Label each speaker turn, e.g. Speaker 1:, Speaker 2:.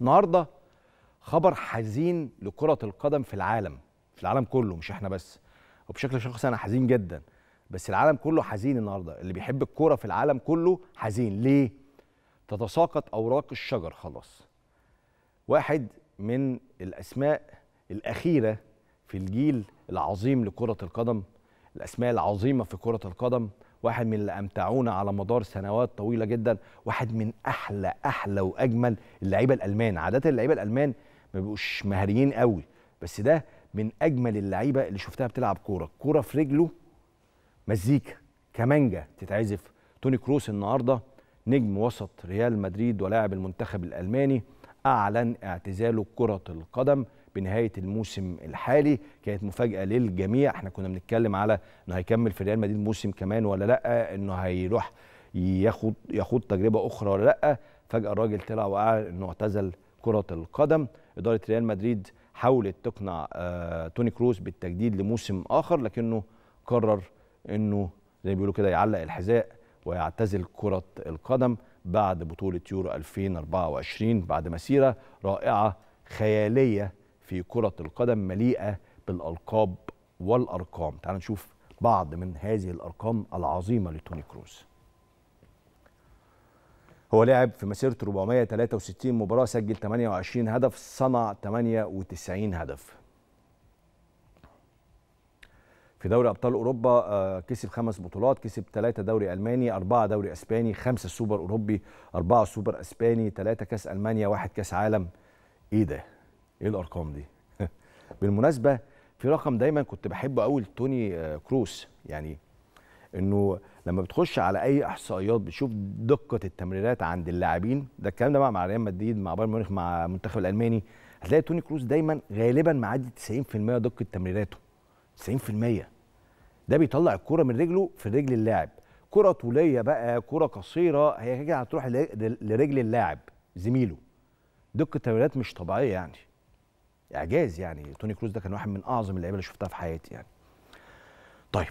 Speaker 1: النهارده خبر حزين لكره القدم في العالم في العالم كله مش احنا بس وبشكل شخصي انا حزين جدا بس العالم كله حزين النهارده اللي بيحب الكوره في العالم كله حزين ليه تتساقط اوراق الشجر خلاص واحد من الاسماء الاخيره في الجيل العظيم لكره القدم الاسماء العظيمه في كره القدم واحد من اللي امتعونا على مدار سنوات طويله جدا واحد من احلى احلى واجمل اللعيبه الالمان عاده اللعيبه الالمان ما بيبقوش مهاريين قوي بس ده من اجمل اللعيبه اللي شفتها بتلعب كوره كوره في رجله مزيكا كمانجا تتعزف توني كروس النهارده نجم وسط ريال مدريد ولاعب المنتخب الالماني اعلن اعتزاله كره القدم بنهايه الموسم الحالي كانت مفاجاه للجميع احنا كنا بنتكلم على انه هيكمل في ريال مدريد موسم كمان ولا لا انه هيروح ياخد ياخد تجربه اخرى ولا لا فجاه الراجل طلع وقال انه اعتزل كره القدم اداره ريال مدريد حاولت تقنع آه توني كروس بالتجديد لموسم اخر لكنه قرر انه زي ما بيقولوا كده يعلق الحذاء ويعتزل كره القدم بعد بطوله يورو 2024 بعد مسيره رائعه خياليه في كرة القدم مليئة بالألقاب والأرقام تعال نشوف بعض من هذه الأرقام العظيمة لتوني كروز هو لعب في مسيرته 463 مباراة سجل 28 هدف صنع 98 هدف في دوري ابطال اوروبا آه، كسب خمس بطولات كسب ثلاثه دوري الماني اربعه دوري اسباني خمسه سوبر اوروبي اربعه سوبر اسباني ثلاثه كاس المانيا واحد كاس عالم ايه ده ايه الارقام دي بالمناسبه في رقم دايما كنت بحبه قوي لتوني آه، كروس يعني انه لما بتخش على اي احصائيات بتشوف دقه التمريرات عند اللاعبين ده الكلام ده بقى مع ريال مدريد مع بايرن ميونخ مع المنتخب الالماني هتلاقي توني كروس دايما غالبا معدي 90% دقه تمريراته 90% ده بيطلع الكرة من رجله في رجل اللاعب كرة طولية بقى كرة قصيرة هي كده هتروح لرجل اللاعب زميله دقة تمريرات مش طبيعية يعني اعجاز يعني توني كروز ده كان واحد من اعظم اللعيبه اللي شفتها في حياتي يعني طيب